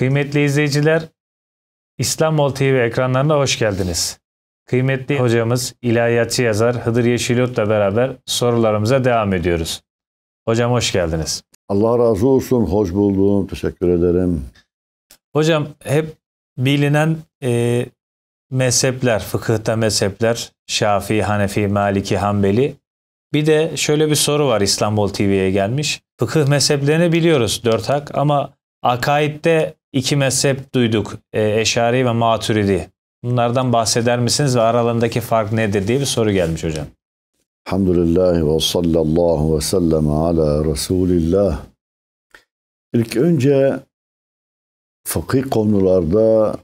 Kıymetli izleyiciler, İstanbul TV ekranlarına hoş geldiniz. Kıymetli hocamız, ilahiyatçı yazar Hıdır Yeşilot'la beraber sorularımıza devam ediyoruz. Hocam hoş geldiniz. Allah razı olsun, hoş buldum. Teşekkür ederim. Hocam hep bilinen e, mezhepler, fıkıhta mezhepler, Şafii, Hanefi, Maliki, Hanbeli. Bir de şöyle bir soru var İstanbul TV'ye gelmiş. Fıkıh mezheplerini biliyoruz dört hak ama akaidde iki mezhep duyduk. E, Eşari ve Maturidi. Bunlardan bahseder misiniz ve aralarındaki fark nedir diye bir soru gelmiş hocam. Hamdülillah ve sallallahu ve sellem ala Resulillah. İlk önce fıkıh konularda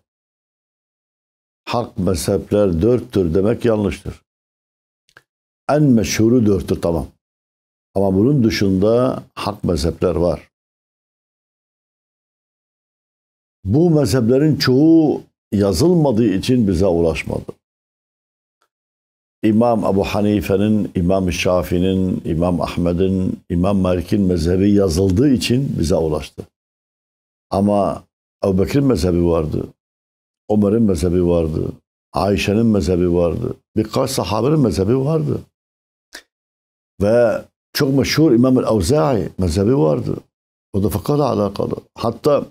hak mezhepler dörttür demek yanlıştır. En meşhuru dörttür tamam. Ama bunun dışında hak mezhepler var. bu mezheplerin çoğu yazılmadığı için bize ulaşmadı. İmam Ebu Hanife'nin, İmam Şafii'nin, İmam Ahmed'in, İmam Malik'in mezhebi yazıldığı için bize ulaştı. Ama Ebu Bekir'in mezhebi vardı. Ömer'in mezhebi vardı. Ayşe'nin mezhebi vardı. Birkaç sahabenin mezhebi vardı. Ve çok meşhur İmam-ı Evza'i mezhebi vardı. O da fıkıhla alakalı. Hatta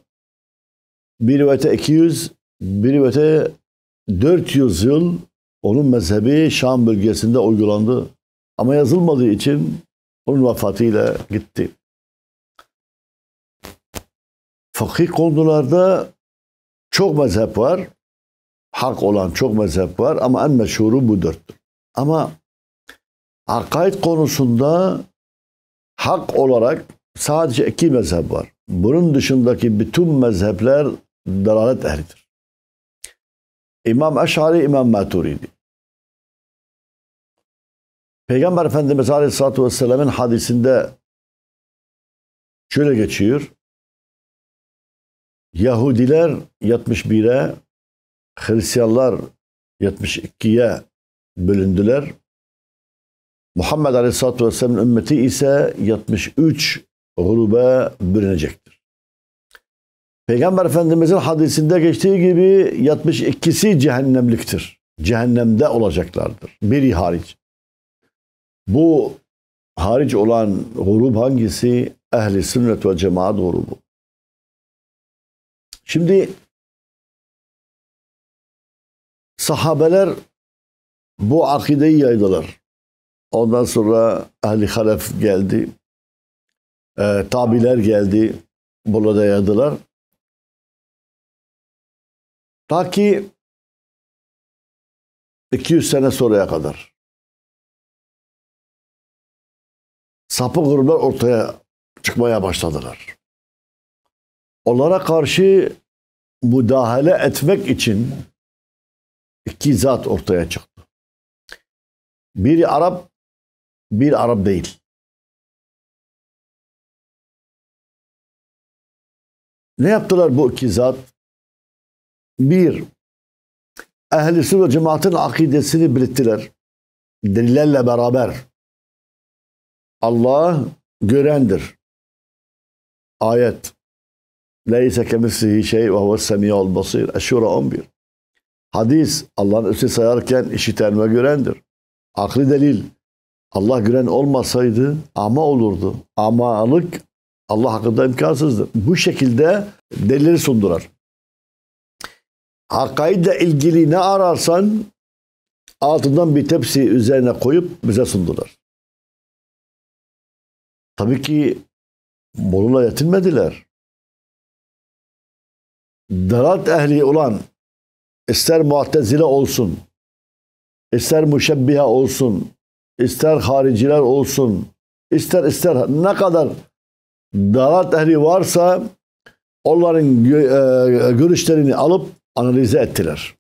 bir öte 200, bir öte 400 yıl onun mezhebi Şam bölgesinde uygulandı. Ama yazılmadığı için onun vefatıyla gitti. Fakih konularda çok mezhep var. Hak olan çok mezhep var ama en meşhuru bu dört. Ama akaid konusunda hak olarak sadece iki mezhep var. Bunun dışındaki bütün mezhepler dalalet ehlidir. İmam Eş'ari, İmam Maturidi. Peygamber Efendimiz Aleyhisselatü Vesselam'ın hadisinde şöyle geçiyor. Yahudiler 71'e, Hristiyanlar 72'ye bölündüler. Muhammed Aleyhisselatü Vesselam'ın ümmeti ise 73 gruba bölünecektir. Peygamber Efendimiz'in hadisinde geçtiği gibi yatmış ikisi cehennemliktir. Cehennemde olacaklardır. Biri hariç. Bu hariç olan grup hangisi? Ehli sünnet ve cemaat grubu. Şimdi sahabeler bu akideyi yaydılar. Ondan sonra ehli halef geldi. E, tabiler geldi. Burada yaydılar. Ta ki 200 sene sonraya kadar. Sapı gruplar ortaya çıkmaya başladılar. Onlara karşı müdahale etmek için iki zat ortaya çıktı. Biri Arap, bir Arap değil. Ne yaptılar bu iki zat? Bir, ehli sünnet cemaatin akidesini belirttiler. Delillerle beraber. Allah görendir. Ayet. Leyse kemislihi şey ve huve semiyol basir. Eşşura 11. Hadis Allah'ın ötesi sayarken işiten ve görendir. Akli delil. Allah gören olmasaydı ama olurdu. Amalık Allah hakkında imkansızdır. Bu şekilde delilleri sundular. Akaidle ilgili ne ararsan altından bir tepsi üzerine koyup bize sundular. Tabii ki Bolu'la yetinmediler. Dalat ehli olan ister muhtezile olsun, ister müşebbiha olsun, ister hariciler olsun, ister ister ne kadar dalat ehli varsa onların e, görüşlerini alıp analize ettiler.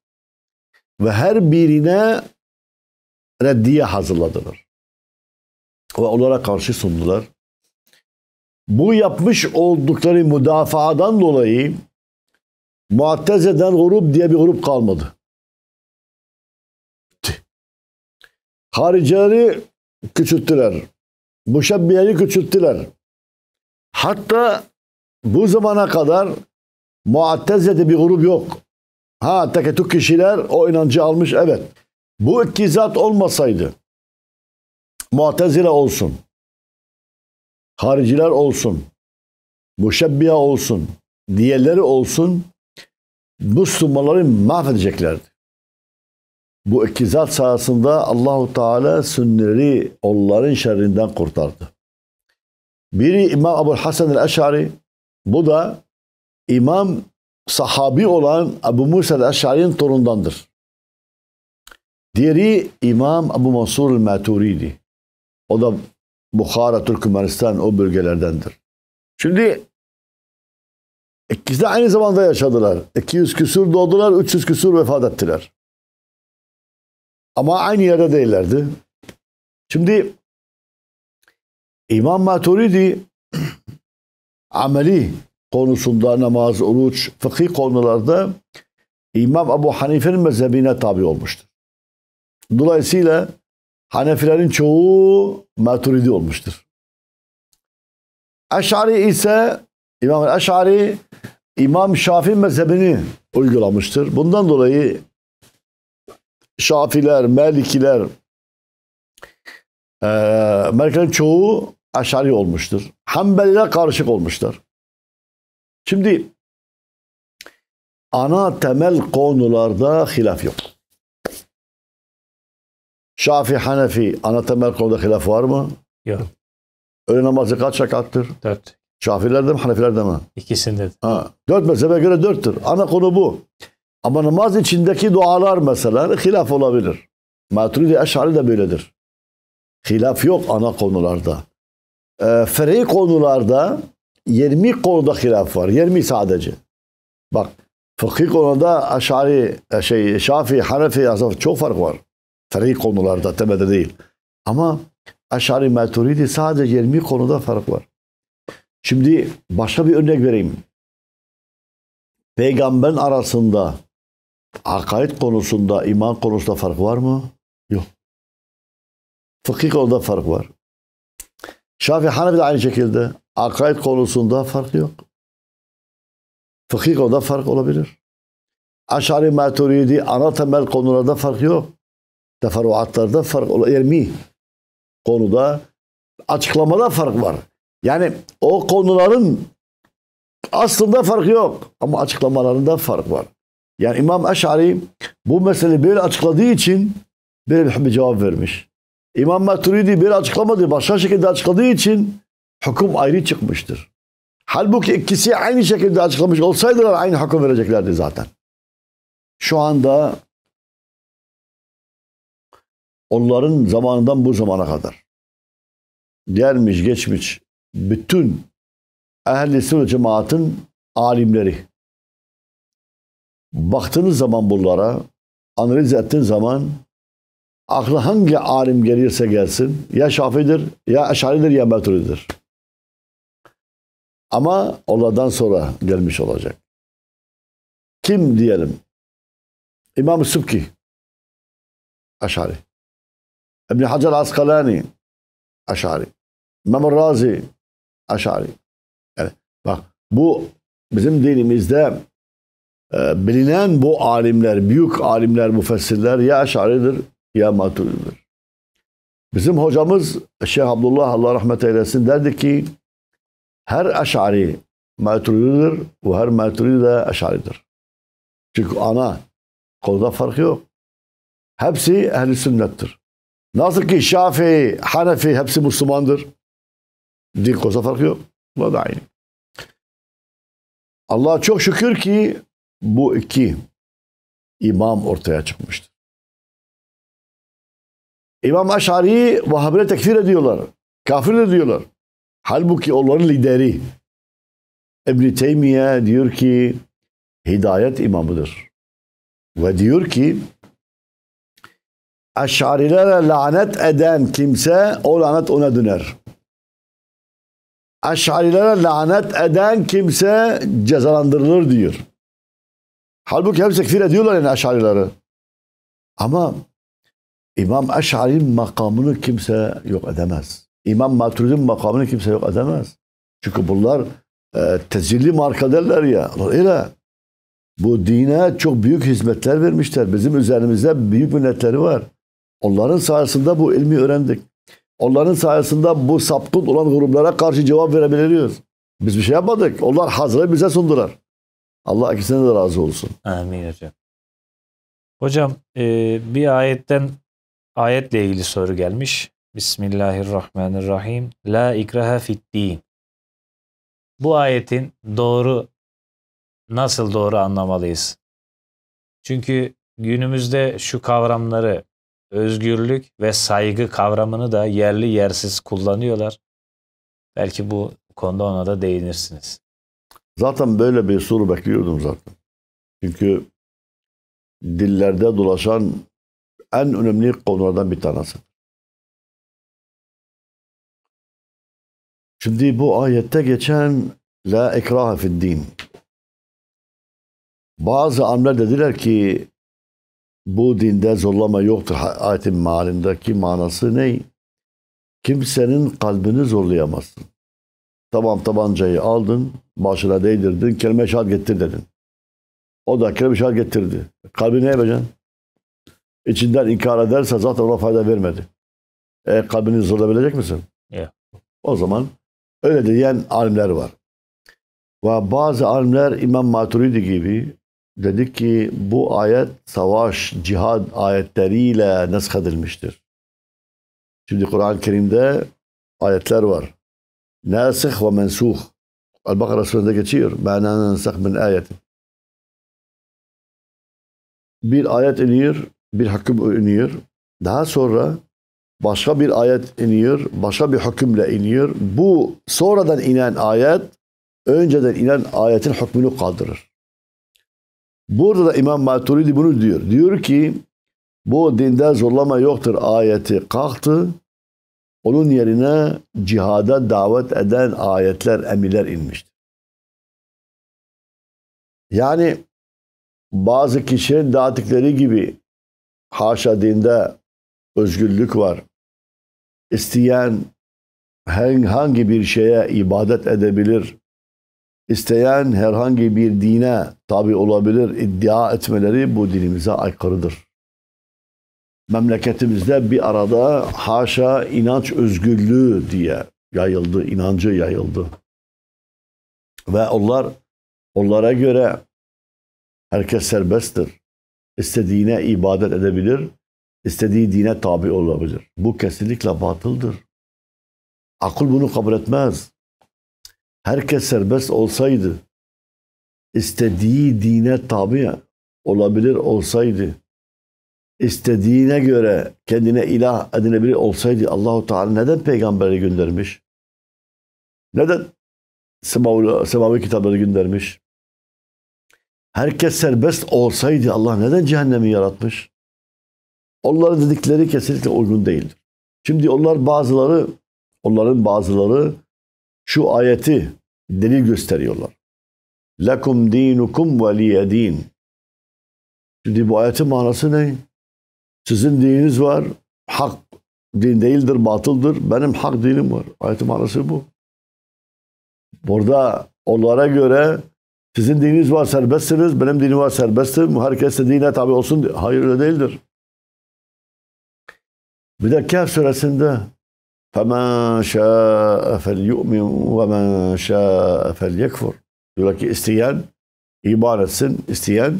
Ve her birine reddiye hazırladılar. Ve onlara karşı sundular. Bu yapmış oldukları müdafaadan dolayı Muatteze'den grup diye bir grup kalmadı. Haricileri küçülttüler. Muşebbiyeyi küçülttüler. Hatta bu zamana kadar Muatteze'de bir grup yok. Ha teketuk kişiler o inancı almış evet. Bu ikizat olmasaydı Mu'tezile olsun. Hariciler olsun. Muşebbiye olsun. Diğerleri olsun. Müslümanları sunmaları mahvedeceklerdi. Bu ikizat sayesinde Allahu Teala sünnileri onların şerrinden kurtardı. Biri İmam Ebu Hasan el-Eş'ari, bu da İmam sahabi olan Abu Musa el-Eşari'nin torundandır. Diğeri İmam Abu Mansur el-Maturidi. O da Bukhara, Türkmenistan o bölgelerdendir. Şimdi ikisi de aynı zamanda yaşadılar. 200 küsur doğdular, 300 küsur vefat ettiler. Ama aynı yerde değillerdi. Şimdi İmam Maturidi ameli konusunda namaz, oruç, fıkhi konularda İmam Ebu Hanife'nin mezhebine tabi olmuştur. Dolayısıyla Hanefilerin çoğu maturidi olmuştur. Eş'ari ise İmam Eş'ari İmam Şafi mezhebini uygulamıştır. Bundan dolayı Şafiler, Melikiler e, Melikilerin çoğu Eş'ari olmuştur. Hanbelilere karışık olmuşlar. Şimdi ana temel konularda hilaf yok. Şafi, Hanefi ana temel konuda hilaf var mı? Yok. Öğle namazı kaç rekattır? Dört. Şafilerde mi, Hanefilerde mi? İkisinde. Ha. Dört mezhebe göre dörttür. Ana konu bu. Ama namaz içindeki dualar mesela hilaf olabilir. Maturidi Eş'ari de böyledir. Hilaf yok ana konularda. E, konularda 20 konuda hilaf var. 20 sadece. Bak fıkhi konuda Aşari, e, şey, şafi Hanefi, Asaf çok fark var. Fıkhi konularda temelde değil. Ama Aşari Maturidi sadece 20 konuda fark var. Şimdi başka bir örnek vereyim. Peygamber arasında akaid konusunda, iman konusunda fark var mı? Yok. Fıkhi konuda fark var. Şafi Hanefi de aynı şekilde. Akaid konusunda fark yok. Fıkıh konuda fark olabilir. Aşari maturidi ana temel konularda fark yok. Teferruatlarda fark olabilir mi? Konuda açıklamada fark var. Yani o konuların aslında fark yok ama açıklamalarında fark var. Yani İmam Eş'ari bu meseleyi böyle açıkladığı için böyle bir cevap vermiş. İmam Maturidi böyle açıklamadı. Başka şekilde açıkladığı için Hukum ayrı çıkmıştır. Halbuki ikisi aynı şekilde açıklamış olsaydılar aynı hakkı vereceklerdi zaten. Şu anda onların zamanından bu zamana kadar gelmiş geçmiş bütün ehli sünnet cemaatin alimleri baktığınız zaman bunlara analiz ettiğiniz zaman aklı hangi alim gelirse gelsin ya Şafi'dir ya Eşari'dir ya Maturididir. Ama onlardan sonra gelmiş olacak. Kim diyelim? İmam Subki Aşari. İbn Hacer Askalani Aşari. İmam Razi Aşari. Yani bak bu bizim dinimizde e, bilinen bu alimler, büyük alimler, müfessirler ya Aşari'dir ya Maturididir. Bizim hocamız Şeyh Abdullah Allah rahmet eylesin derdi ki her aşari maturididir ve her maturidi de Eş'aridir. Çünkü ana konuda farkı yok. Hepsi ehli sünnettir. Nasıl ki Şafii, Hanefi hepsi Müslümandır. Din konuda farkı yok. Bu da aynı. Allah çok şükür ki bu iki imam ortaya çıkmıştır. İmam Aşari Vahabine tekfir ediyorlar. Kafir de diyorlar. Halbuki onların lideri İbn Teymiye diyor ki hidayet imamıdır. Ve diyor ki Eşarilere lanet eden kimse o lanet ona döner. Eşarilere lanet eden kimse cezalandırılır diyor. Halbuki hepsi tekfir ediyorlar yani Eşarileri. Ama İmam Eşari'nin makamını kimse yok edemez. İmam Maturid'in makamını kimse yok edemez. Çünkü bunlar e, tezilli markaderler ya. Öyle. Bu dine çok büyük hizmetler vermişler. Bizim üzerimizde büyük minnetleri var. Onların sayesinde bu ilmi öğrendik. Onların sayesinde bu sapkın olan gruplara karşı cevap verebiliyoruz. Biz bir şey yapmadık. Onlar hazırı bize sundular. Allah ikisine de razı olsun. Amin hocam. Hocam e, bir ayetten ayetle ilgili soru gelmiş. Bismillahirrahmanirrahim. La ikraha fid Bu ayetin doğru nasıl doğru anlamalıyız? Çünkü günümüzde şu kavramları özgürlük ve saygı kavramını da yerli yersiz kullanıyorlar. Belki bu konuda ona da değinirsiniz. Zaten böyle bir soru bekliyordum zaten. Çünkü dillerde dolaşan en önemli konulardan bir tanesi. Şimdi bu ayette geçen la ikraha fid din. Bazı amler dediler ki bu dinde zorlama yoktur. Ayetin mealindeki manası ne? Kimsenin kalbini zorlayamazsın. Tamam tabancayı aldın, başına değdirdin, kelime şahit getir dedin. O da kelime şahit getirdi. Kalbi ne yapacaksın? İçinden inkar ederse zaten ona fayda vermedi. E kalbini zorlayabilecek misin? Yeah. O zaman Öyle diyen alimler var. Ve bazı alimler İmam Maturidi gibi dedik ki bu ayet savaş, cihad ayetleriyle neshedilmiştir. Şimdi Kur'an-ı Kerim'de ayetler var. Nasih ve mensuh. Al-Bakara suresinde geçiyor. Mâna nensah min ayetin. Bir ayet iniyor, bir hakim iniyor. Daha sonra başka bir ayet iniyor, başka bir hükümle iniyor. Bu sonradan inen ayet, önceden inen ayetin hükmünü kaldırır. Burada da İmam Maturidi bunu diyor. Diyor ki, bu dinde zorlama yoktur ayeti kalktı. Onun yerine cihada davet eden ayetler, emirler inmiştir. Yani bazı kişilerin dağıttıkları gibi haşa dinde özgürlük var. İsteyen herhangi bir şeye ibadet edebilir. İsteyen herhangi bir dine tabi olabilir iddia etmeleri bu dinimize aykırıdır. Memleketimizde bir arada haşa inanç özgürlüğü diye yayıldı, inancı yayıldı. Ve onlar, onlara göre herkes serbesttir. İstediğine ibadet edebilir, istediği dine tabi olabilir. Bu kesinlikle batıldır. Akıl bunu kabul etmez. Herkes serbest olsaydı, istediği dine tabi olabilir olsaydı, istediğine göre kendine ilah edinebilir olsaydı Allahu Teala neden peygamberi göndermiş? Neden semavi, semavi kitapları göndermiş? Herkes serbest olsaydı Allah neden cehennemi yaratmış? Onların dedikleri kesinlikle uygun değildir. Şimdi onlar bazıları, onların bazıları şu ayeti delil gösteriyorlar. Lekum dinukum ve liye din. Şimdi bu ayetin manası ne? Sizin dininiz var. Hak din değildir, batıldır. Benim hak dinim var. Ayetin manası bu. Burada onlara göre sizin dininiz var serbestsiniz, benim dinim var serbestim. Herkes de dine tabi olsun. Hayır öyle değildir. Bir de Kehf suresinde فَمَنْ شَاءَ فَلْيُؤْمِنْ وَمَنْ شَاءَ فَلْيَكْفُرْ Diyorlar ki isteyen iman etsin, isteyen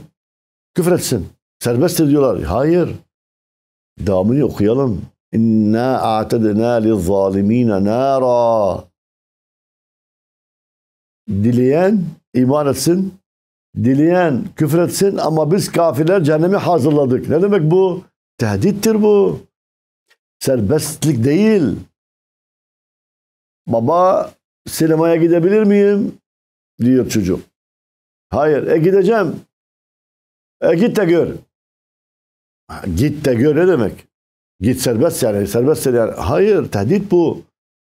küfretsin. Serbest ediyorlar. Hayır. Devamını okuyalım. İnna a'tedna lizzalimine nara. Dileyen iman etsin, dileyen küfretsin ama biz kafirler cehennemi hazırladık. Ne demek bu? Tehdittir bu. Serbestlik değil. Baba sinemaya gidebilir miyim? Diyor çocuk. Hayır. E gideceğim. E git de gör. Ha, git de gör ne demek? Git serbest yani. Serbest yani. Hayır. Tehdit bu.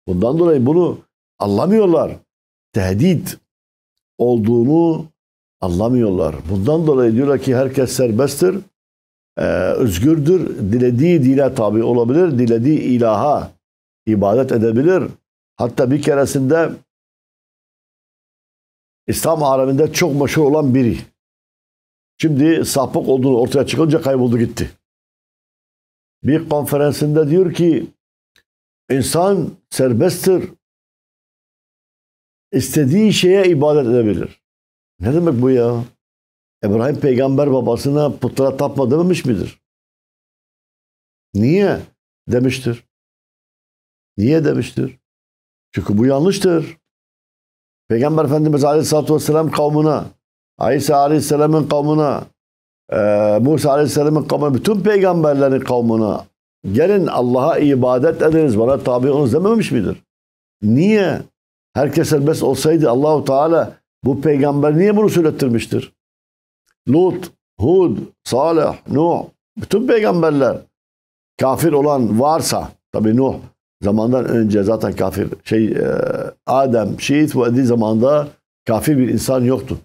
Bundan dolayı bunu anlamıyorlar. Tehdit olduğunu anlamıyorlar. Bundan dolayı diyorlar ki herkes serbesttir e, özgürdür. Dilediği dine tabi olabilir. Dilediği ilaha ibadet edebilir. Hatta bir keresinde İslam aleminde çok meşhur olan biri. Şimdi sapık olduğunu ortaya çıkınca kayboldu gitti. Bir konferansında diyor ki insan serbesttir. İstediği şeye ibadet edebilir. Ne demek bu ya? İbrahim peygamber babasına putlara tapma dememiş midir? Niye demiştir? Niye demiştir? Çünkü bu yanlıştır. Peygamber Efendimiz Aleyhisselatü Vesselam kavmına, İsa Aleyhisselam'ın kavmuna, e, Musa Aleyhisselam'ın kavmına, bütün peygamberlerin kavmına gelin Allah'a ibadet ediniz, bana tabi olunuz dememiş midir? Niye? Herkes serbest olsaydı Allahu Teala bu peygamber niye bunu söylettirmiştir? Lut, Hud, Salih, Nuh, bütün peygamberler kafir olan varsa tabi Nuh zamandan önce zaten kafir şey e, Adem şehit verdiği zamanda kafir bir insan yoktu.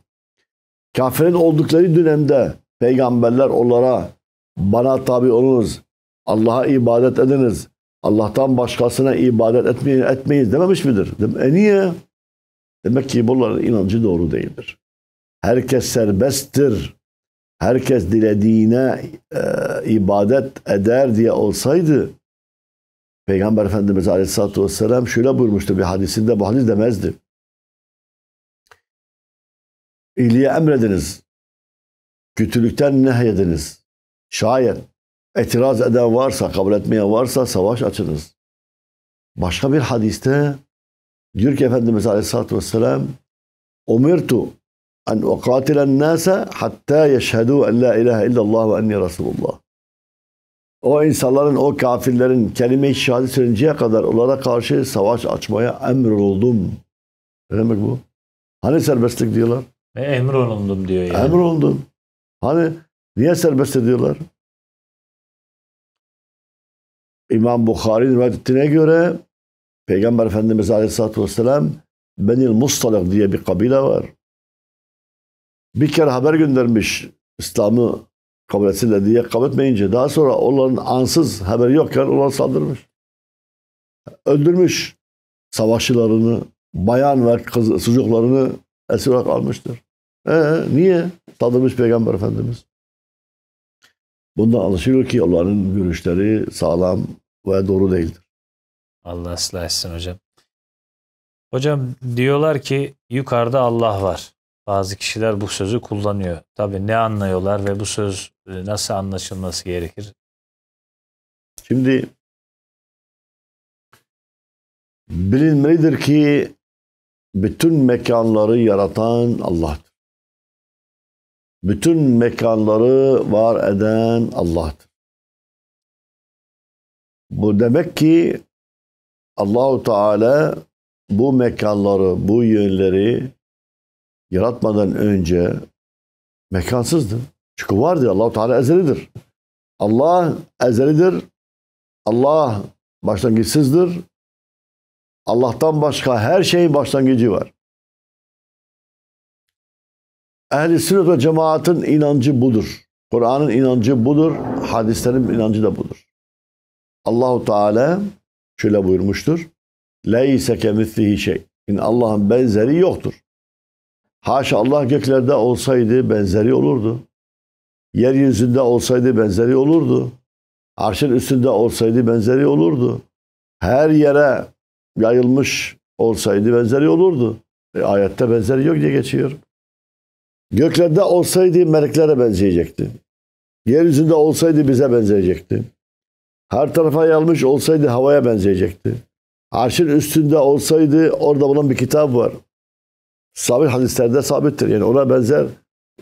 Kafirin oldukları dönemde peygamberler onlara bana tabi olunuz, Allah'a ibadet ediniz, Allah'tan başkasına ibadet etmeyin, etmeyiz dememiş midir? E niye? Demek ki bunların inancı doğru değildir. Herkes serbesttir. Herkes dilediğine e, ibadet eder diye olsaydı Peygamber Efendimiz Aleyhisselatü Vesselam şöyle buyurmuştu bir hadisinde bu hadis demezdi. İyiliğe emrediniz. Kötülükten nehyediniz. Şayet itiraz eden varsa, kabul etmeye varsa savaş açınız. Başka bir hadiste diyor ki Efendimiz Aleyhisselatü Vesselam Umirtu أن أقاتل الناس hatta يشهدوا أن لا إله إلا الله ve أني Resulullah. O insanların, o kafirlerin kelime-i şehadet söyleyeceği kadar onlara karşı savaş açmaya emroldum. Ne demek bu? Hani serbestlik diyorlar? E, emrolundum diyor yani. Emrolundum. Hani niye serbest diyorlar? İmam Bukhari rivayet ettiğine göre Peygamber Efendimiz Aleyhisselatü Vesselam Benil Mustalak diye bir kabile var bir kere haber göndermiş İslam'ı kabul etsinler diye kabul etmeyince daha sonra onların ansız haberi yokken onlara saldırmış. Öldürmüş savaşçılarını, bayan ve kız, çocuklarını esir olarak almıştır. Ee, niye? Saldırmış Peygamber Efendimiz. Bundan anlaşılıyor ki Allah'ın görüşleri sağlam ve doğru değildir. Allah ıslah etsin hocam. Hocam diyorlar ki yukarıda Allah var bazı kişiler bu sözü kullanıyor. Tabii ne anlıyorlar ve bu söz e, nasıl anlaşılması gerekir? Şimdi bilinmelidir ki bütün mekanları yaratan Allah'tır. Bütün mekanları var eden Allah'tır. Bu demek ki Allahu Teala bu mekanları, bu yönleri yaratmadan önce mekansızdı. Çünkü vardır. Allahu Teala ezelidir. Allah ezelidir. Allah başlangıçsızdır. Allah'tan başka her şeyin başlangıcı var. Ehli sünnet ve cemaatin inancı budur. Kur'an'ın inancı budur. Hadislerin inancı da budur. Allahu Teala şöyle buyurmuştur. Leyse kemislihi şey. Yani Allah'ın benzeri yoktur. Haşa Allah göklerde olsaydı benzeri olurdu. Yeryüzünde olsaydı benzeri olurdu. Arşın üstünde olsaydı benzeri olurdu. Her yere yayılmış olsaydı benzeri olurdu. E, ayette benzeri yok diye geçiyor. Göklerde olsaydı meleklere benzeyecekti. Yeryüzünde olsaydı bize benzeyecekti. Her tarafa yayılmış olsaydı havaya benzeyecekti. Arşın üstünde olsaydı orada bulunan bir kitap var. Sabit hadislerde sabittir. Yani ona benzer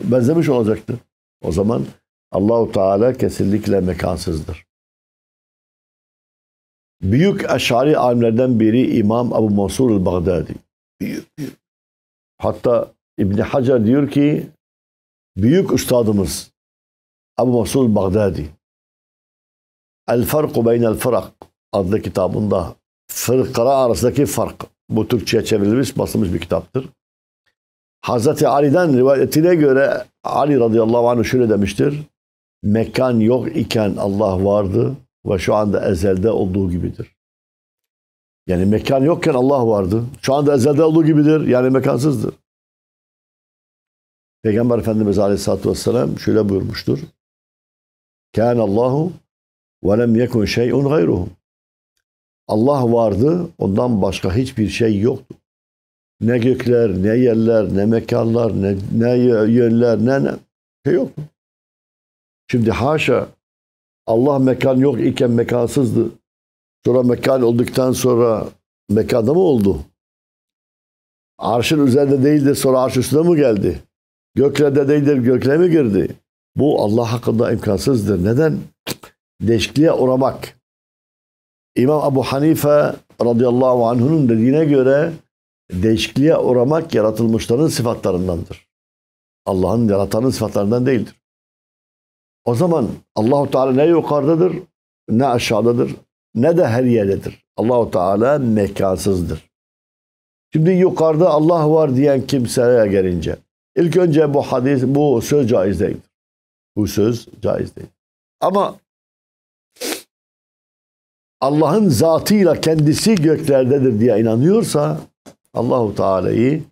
benzemiş olacaktır. O zaman Allahu Teala kesinlikle mekansızdır. Büyük eşari alimlerden biri İmam Abu Mansur el-Baghdadi. Hatta İbn Hacer diyor ki büyük üstadımız Abu Mansur el-Baghdadi El Farku Beynel Fırak adlı kitabında Fırkara arasındaki fark. Bu Türkçe'ye çevrilmiş basılmış bir kitaptır. Hazreti Ali'den rivayetine göre Ali radıyallahu anh şöyle demiştir. Mekan yok iken Allah vardı ve şu anda ezelde olduğu gibidir. Yani mekan yokken Allah vardı. Şu anda ezelde olduğu gibidir. Yani mekansızdır. Peygamber Efendimiz Aleyhisselatü Vesselam şöyle buyurmuştur. Kâne Allahu ve lem yekun şey'un gayruhu. Allah vardı, ondan başka hiçbir şey yoktu. Ne gökler, ne yerler, ne mekanlar, ne, ne yönler, ne ne. Şey yok. Şimdi haşa Allah mekan yok iken mekansızdı. Sonra mekan olduktan sonra mekanda mı oldu? Arşın üzerinde değildir sonra arş üstüne mi geldi? Göklerde değildir gökle mi girdi? Bu Allah hakkında imkansızdır. Neden? Değişikliğe uğramak. İmam Abu Hanife radıyallahu anh'unun dediğine göre değişikliğe uğramak yaratılmışların sıfatlarındandır. Allah'ın yaratanın sıfatlarından değildir. O zaman Allahu Teala ne yukarıdadır, ne aşağıdadır, ne de her yerdedir. Allahu Teala mekansızdır. Şimdi yukarıda Allah var diyen kimseye gelince ilk önce bu hadis bu söz caiz değildir. Bu söz caiz değil. Ama Allah'ın zatıyla kendisi göklerdedir diye inanıyorsa Allahu Teala'yı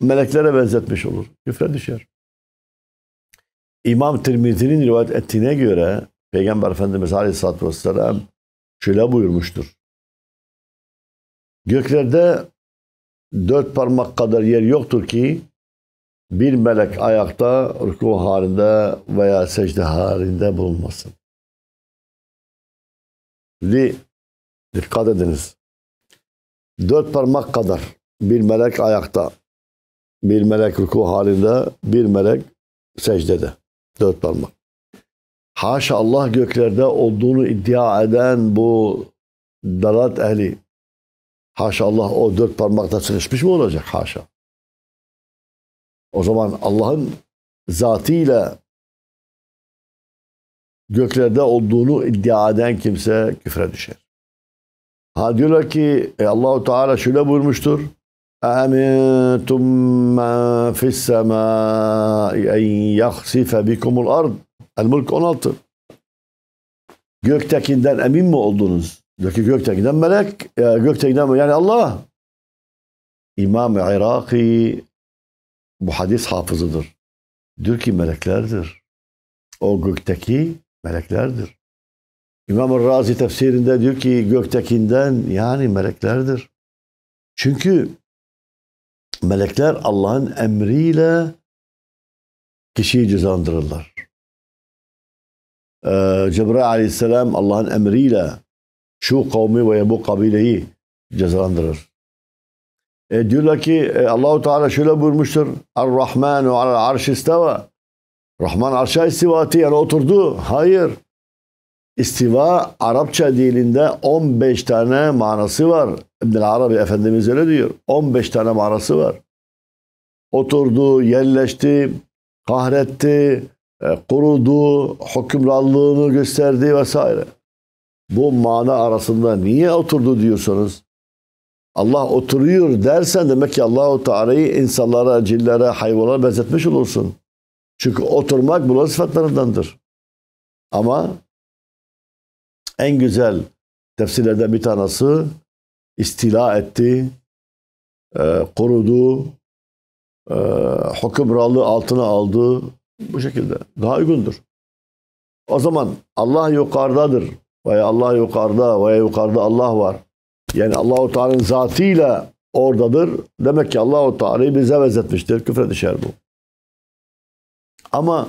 meleklere benzetmiş olur. Küfre düşer. İmam Tirmizi'nin rivayet ettiğine göre Peygamber Efendimiz Aleyhisselatü Vesselam şöyle buyurmuştur. Göklerde dört parmak kadar yer yoktur ki bir melek ayakta ruku halinde veya secde halinde bulunmasın. Li, dikkat ediniz. Dört parmak kadar bir melek ayakta, bir melek ruku halinde, bir melek secdede. Dört parmak. Haşa Allah göklerde olduğunu iddia eden bu dalat ehli. Haşa Allah o dört parmakta sıkışmış mı olacak? Haşa. O zaman Allah'ın zatıyla göklerde olduğunu iddia eden kimse küfre düşer. Ha diyorlar ki e, Allahu Teala şöyle buyurmuştur. اَاَمِنْتُمْ مَنْ فِي السَّمَاءِ اَنْ يَخْسِفَ بِكُمُ ard El-Mulk 16. Göktekinden emin mi oldunuz? Diyor ki göktekinden melek, e, göktekinden yani Allah. İmam Iraki bu hadis hafızıdır. Diyor ki meleklerdir. O gökteki meleklerdir. İmam Razi tefsirinde diyor ki göktekinden yani meleklerdir. Çünkü melekler Allah'ın emriyle kişiyi cezalandırırlar. Ee, Cebrail aleyhisselam Allah'ın emriyle şu kavmi veya bu kabileyi cezalandırır. E, diyorlar ki e, Allahu Teala şöyle buyurmuştur. Er-Rahmanu alel arşisteva. Rahman arşa istiva yani oturdu. Hayır. İstiva Arapça dilinde 15 tane manası var. İbn Arabi Efendimiz öyle diyor. 15 tane manası var. Oturdu, yerleşti, kahretti, e, kurudu, hükümranlığını gösterdi vesaire. Bu mana arasında niye oturdu diyorsanız Allah oturuyor dersen demek ki Allahu Teala'yı insanlara, cillere, hayvanlara benzetmiş olursun. Çünkü oturmak bunun sıfatlarındandır. Ama en güzel tefsirlerden bir tanesi istila etti, e, korudu, e, hükümranlığı altına aldı. Bu şekilde daha uygundur. O zaman Allah yukarıdadır veya Allah yukarıda veya yukarıda Allah var. Yani Allahu Teala'nın zatıyla oradadır. Demek ki Allahu Teala'yı bize benzetmiştir. Küfre düşer bu. Ama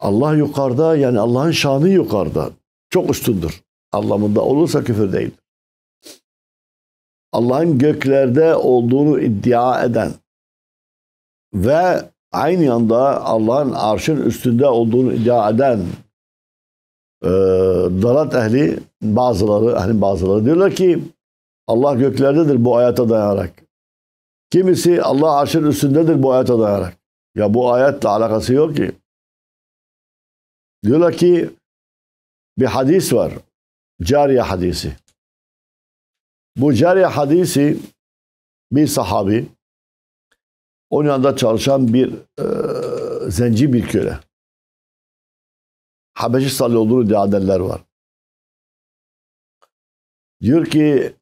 Allah yukarıda yani Allah'ın şanı yukarıda çok üstündür anlamında olursa küfür değil. Allah'ın göklerde olduğunu iddia eden ve aynı anda Allah'ın arşın üstünde olduğunu iddia eden e, dalat ehli bazıları hani bazıları diyorlar ki Allah göklerdedir bu ayata dayanarak. Kimisi Allah arşın üstündedir bu ayata dayanarak. Ya bu ayetle alakası yok ki. Diyorlar ki bir hadis var. Cariye hadisi. Bu cariye hadisi bir sahabi onun yanında çalışan bir e, zenci bir köle. Habeşi salli olduğunu iddia var. Diyor ki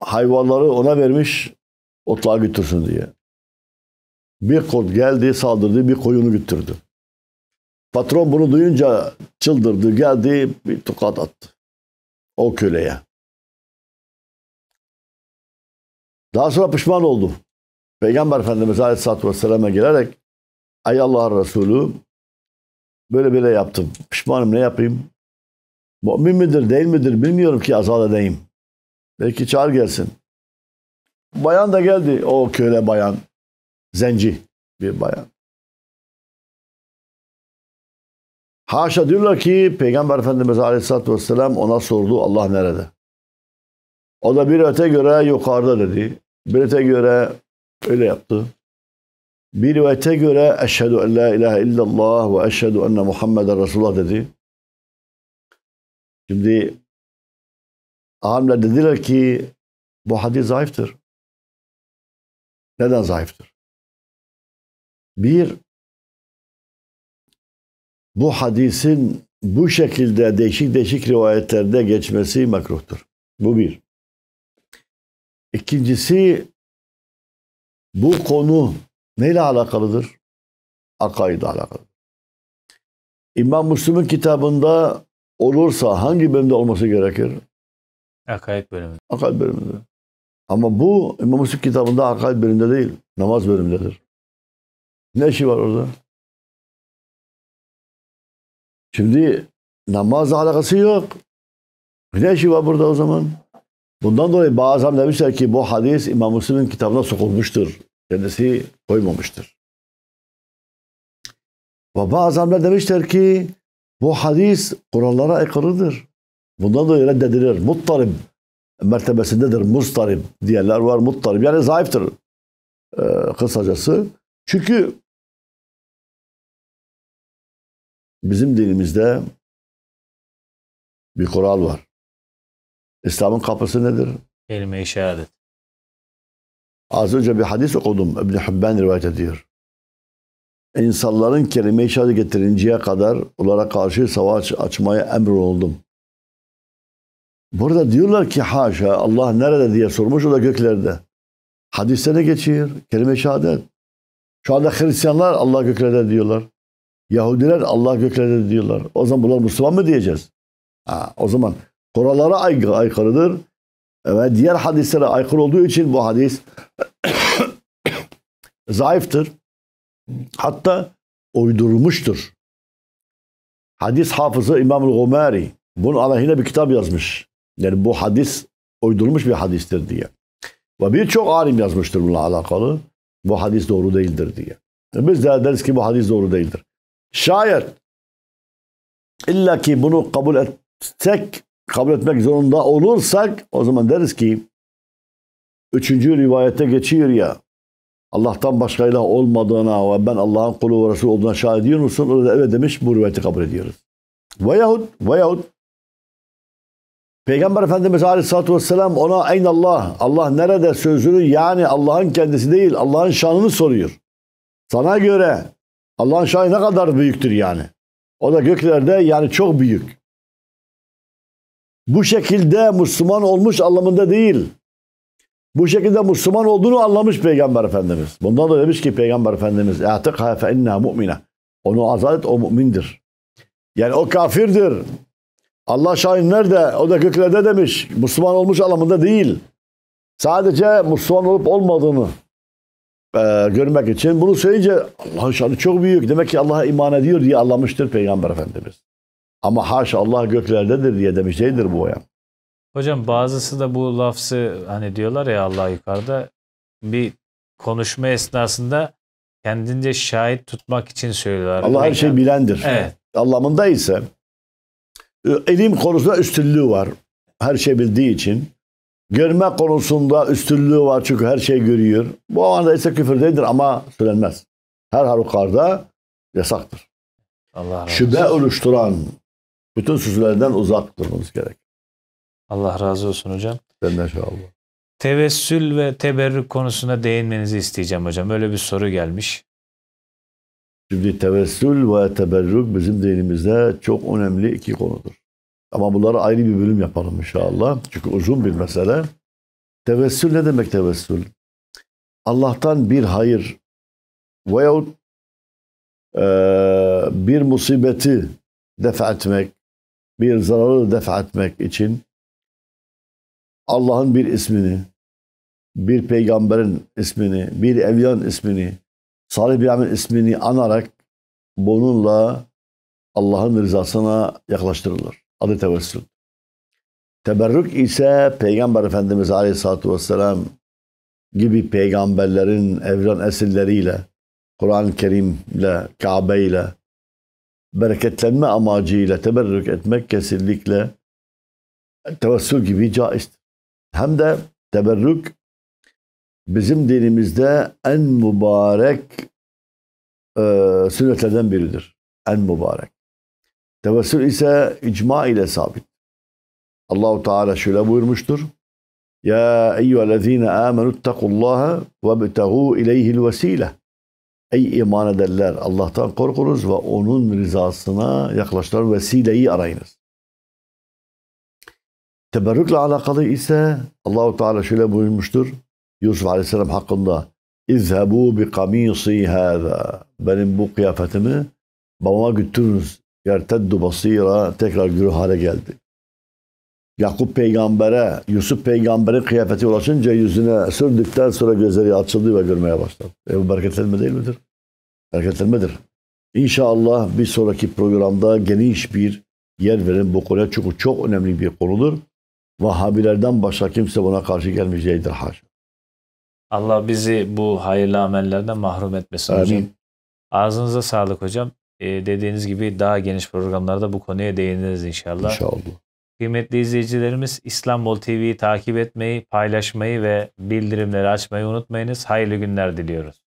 hayvanları ona vermiş otluğa götürsün diye. Bir kurt geldi saldırdı bir koyunu götürdü. Patron bunu duyunca çıldırdı, geldi bir tokat attı. O köleye. Daha sonra pişman oldu. Peygamber Efendimiz Aleyhisselatü Vesselam'a gelerek Ay Allah Resulü böyle böyle yaptım. Pişmanım ne yapayım? Mümin midir değil midir bilmiyorum ki azal edeyim. Belki çağır gelsin. Bayan da geldi. O köle bayan. Zenci bir bayan. Haşa diyorlar ki Peygamber Efendimiz Aleyhisselatü Vesselam ona sordu Allah nerede? O da bir öte göre yukarıda dedi. Bir öte göre öyle yaptı. Bir öte göre eşhedü en la ilahe illallah ve eşhedü enne Muhammeden Resulullah dedi. Şimdi alimler dediler ki bu hadis zayıftır. Neden zayıftır? Bir, bu hadisin bu şekilde değişik değişik rivayetlerde geçmesi makruhtur. Bu bir. İkincisi bu konu neyle alakalıdır? Akaid alakalı. İmam Müslüm'ün kitabında olursa hangi bölümde olması gerekir? Akaid bölümünde. Akaid bölümünde. Ama bu İmam Müslüm kitabında akaid bölümünde değil, namaz bölümündedir. Ne işi var orada? Şimdi namazla alakası yok. Ne işi var burada o zaman? Bundan dolayı bazen demişler ki bu hadis İmam Müslim'in kitabına sokulmuştur. Kendisi koymamıştır. Ve bazen de demişler ki bu hadis kurallara aykırıdır. Bundan dolayı reddedilir. Muttarib mertebesindedir. Mustarib diyenler var. Muttarib yani zayıftır. Ee, kısacası. Çünkü Bizim dinimizde bir kural var. İslam'ın kapısı nedir? Kelime-i şehadet. Az önce bir hadis okudum. İbn-i rivayet ediyor. İnsanların kelime-i şehadet getirinceye kadar onlara karşı savaş açmaya emir oldum. Burada diyorlar ki haşa Allah nerede diye sormuş o da göklerde. Hadiste ne geçiyor? Kelime-i şehadet. Şu anda Hristiyanlar Allah göklerde diyorlar. Yahudiler Allah göklerde diyorlar. O zaman bunlar Müslüman mı diyeceğiz? Ha, o zaman koralara ay aykırıdır. Ve diğer hadislere aykırı olduğu için bu hadis zayıftır. Hatta uydurulmuştur. Hadis hafızı İmam-ül Gumari bunun aleyhine bir kitap yazmış. Yani bu hadis uydurulmuş bir hadistir diye. Ve birçok alim yazmıştır bununla alakalı. Bu hadis doğru değildir diye. Biz de deriz ki bu hadis doğru değildir. Şayet illa ki bunu kabul etsek, kabul etmek zorunda olursak o zaman deriz ki üçüncü rivayete geçiyor ya Allah'tan başka ilah olmadığına ve ben Allah'ın kulu ve Resulü olduğuna şahit ediyor musun? O da evet demiş bu rivayeti kabul ediyoruz. Veyahut, veyahut Peygamber Efendimiz Aleyhisselatü Vesselam ona Eyn Allah, Allah nerede sözünü yani Allah'ın kendisi değil Allah'ın şanını soruyor. Sana göre Allah'ın şanı ne kadar büyüktür yani. O da göklerde yani çok büyük. Bu şekilde Müslüman olmuş anlamında değil. Bu şekilde Müslüman olduğunu anlamış Peygamber Efendimiz. Bundan da demiş ki Peygamber Efendimiz اَعْتِقْهَا فَاِنَّهَا مُؤْمِنَةً Onu azat et o mümindir. Yani o kafirdir. Allah şahin nerede? O da göklerde demiş. Müslüman olmuş anlamında değil. Sadece Müslüman olup olmadığını e, görmek için. Bunu söyleyince Allah'ın şanı çok büyük. Demek ki Allah'a iman ediyor diye anlamıştır Peygamber Efendimiz. Ama haşa Allah göklerdedir diye demiş değildir bu oyan. Hocam bazısı da bu lafzı hani diyorlar ya Allah yukarıda bir konuşma esnasında kendince şahit tutmak için söylüyorlar. Allah her şeyi bilendir. Evet. Anlamında ise ilim e, konusunda üstünlüğü var. Her şey bildiği için. Görme konusunda üstünlüğü var çünkü her şey görüyor. Bu alanda ise küfür değildir ama söylenmez. Her harukarda yasaktır. Allah razı Şüphe olsun. oluşturan bütün sözlerden uzak durmamız gerek. Allah razı olsun hocam. Senden inşallah. Tevessül ve teberrük konusuna değinmenizi isteyeceğim hocam. Öyle bir soru gelmiş. Şimdi tevessül ve teberrük bizim dinimizde çok önemli iki konudur. Ama bunlara ayrı bir bölüm yapalım inşallah. Çünkü uzun bir mesele. Tevessül ne demek tevessül? Allah'tan bir hayır veyahut e, bir musibeti def etmek, bir zararı def etmek için Allah'ın bir ismini, bir peygamberin ismini, bir evliyan ismini, salih bir amin ismini anarak bununla Allah'ın rızasına yaklaştırılır. Adı tevessül. Teberrük ise Peygamber Efendimiz Aleyhisselatü Vesselam gibi peygamberlerin evren esirleriyle, Kur'an-ı Kerim'le, Kabe ile, bereketlenme amacıyla teberrük etmek kesinlikle tevessül gibi caizdir. Hem de teberrük bizim dinimizde en mübarek e, sünnetlerden biridir. En mübarek. Tevessül ise icma ile sabit. Allahu Teala şöyle buyurmuştur. Ya eyyühellezine amenuttakullaha ve bitehu ileyhil vesile. Ey iman ederler Allah'tan korkunuz ve onun rızasına yaklaştıran vesileyi arayınız. Teberrükle alakalı ise Allahu Teala şöyle buyurmuştur. Yusuf Aleyhisselam hakkında İzhebu bi kamisi hâzâ. Benim bu kıyafetimi babama götürünüz. Yerteddu basira tekrar gürü hale geldi. Yakup peygambere, Yusuf peygamberin kıyafeti ulaşınca yüzüne sürdükten sonra gözleri açıldı ve görmeye başladı. E bu bereketlenme değil midir? Bereketlenmedir. İnşallah bir sonraki programda geniş bir yer verin bu konuya. Çünkü çok önemli bir konudur. Vahabilerden başka kimse buna karşı gelmeyeceğidir haşa. Allah bizi bu hayırlı amellerden mahrum etmesin Amin. hocam. Ağzınıza sağlık hocam e, dediğiniz gibi daha geniş programlarda bu konuya değiniriz inşallah. İnşallah. Kıymetli izleyicilerimiz İstanbul TV'yi takip etmeyi, paylaşmayı ve bildirimleri açmayı unutmayınız. Hayırlı günler diliyoruz.